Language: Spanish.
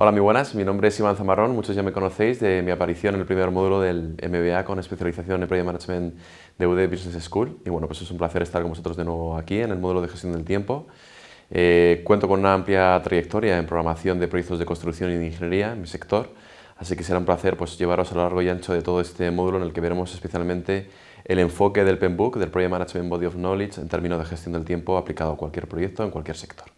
Hola, muy buenas. Mi nombre es Iván Zamarrón. Muchos ya me conocéis de mi aparición en el primer módulo del MBA con especialización en Project Management de UD Business School. Y bueno, pues es un placer estar con vosotros de nuevo aquí en el módulo de gestión del tiempo. Eh, cuento con una amplia trayectoria en programación de proyectos de construcción y de ingeniería en mi sector, así que será un placer pues, llevaros a lo largo y ancho de todo este módulo en el que veremos especialmente el enfoque del PMBOK, del Project Management Body of Knowledge, en términos de gestión del tiempo aplicado a cualquier proyecto en cualquier sector.